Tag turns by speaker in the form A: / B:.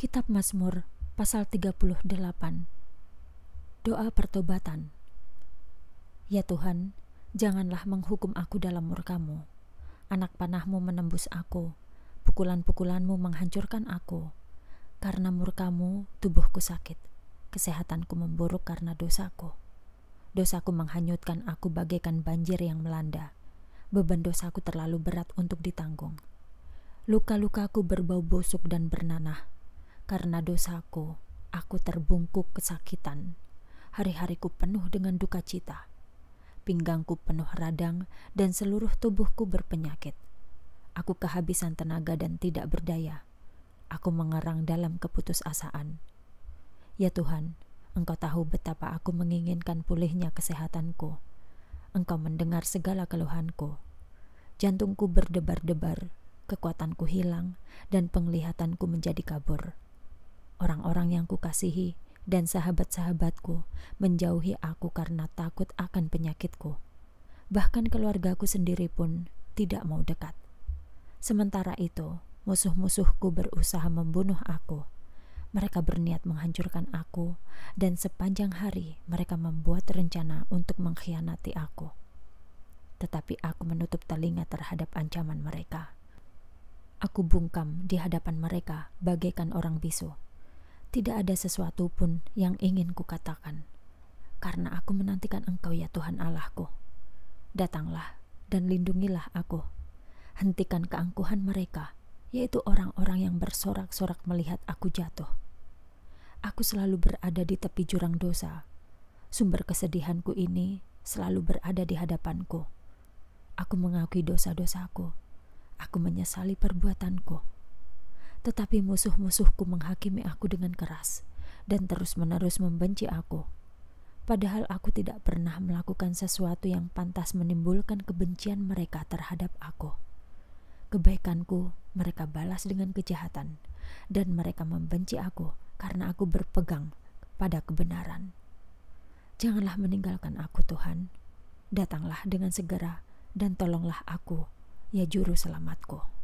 A: Kitab Mazmur pasal 38 Doa pertobatan Ya Tuhan, janganlah menghukum aku dalam murkamu. Anak panahmu menembus aku, pukulan-pukulanmu menghancurkan aku. Karena murkamu, tubuhku sakit, kesehatanku memburuk karena dosaku. Dosaku menghanyutkan aku bagaikan banjir yang melanda. Beban dosaku terlalu berat untuk ditanggung. Luka-lukaku berbau busuk dan bernanah, karena dosaku, aku terbungkuk kesakitan. Hari-hariku penuh dengan duka cita. Pinggangku penuh radang dan seluruh tubuhku berpenyakit. Aku kehabisan tenaga dan tidak berdaya. Aku mengerang dalam keputusasaan. Ya Tuhan, Engkau tahu betapa aku menginginkan pulihnya kesehatanku. Engkau mendengar segala keluhanku. Jantungku berdebar-debar, kekuatanku hilang, dan penglihatanku menjadi kabur orang-orang yang kukasihi dan sahabat-sahabatku menjauhi aku karena takut akan penyakitku. Bahkan keluargaku sendiri pun tidak mau dekat. Sementara itu, musuh-musuhku berusaha membunuh aku. Mereka berniat menghancurkan aku, dan sepanjang hari mereka membuat rencana untuk mengkhianati aku. Tetapi aku menutup telinga terhadap ancaman mereka. Aku bungkam di hadapan mereka, bagaikan orang bisu tidak ada sesuatu pun yang ingin kukatakan, karena aku menantikan Engkau, ya Tuhan Allahku. Datanglah dan lindungilah aku. Hentikan keangkuhan mereka, yaitu orang-orang yang bersorak-sorak melihat aku jatuh. Aku selalu berada di tepi jurang dosa. Sumber kesedihanku ini selalu berada di hadapanku. Aku mengakui dosa-dosaku. Aku menyesali perbuatanku. Tetapi musuh-musuhku menghakimi aku dengan keras dan terus-menerus membenci aku. Padahal aku tidak pernah melakukan sesuatu yang pantas menimbulkan kebencian mereka terhadap aku. Kebaikanku mereka balas dengan kejahatan, dan mereka membenci aku karena aku berpegang pada kebenaran. Janganlah meninggalkan aku, Tuhan. Datanglah dengan segera, dan tolonglah aku, ya Juru Selamatku.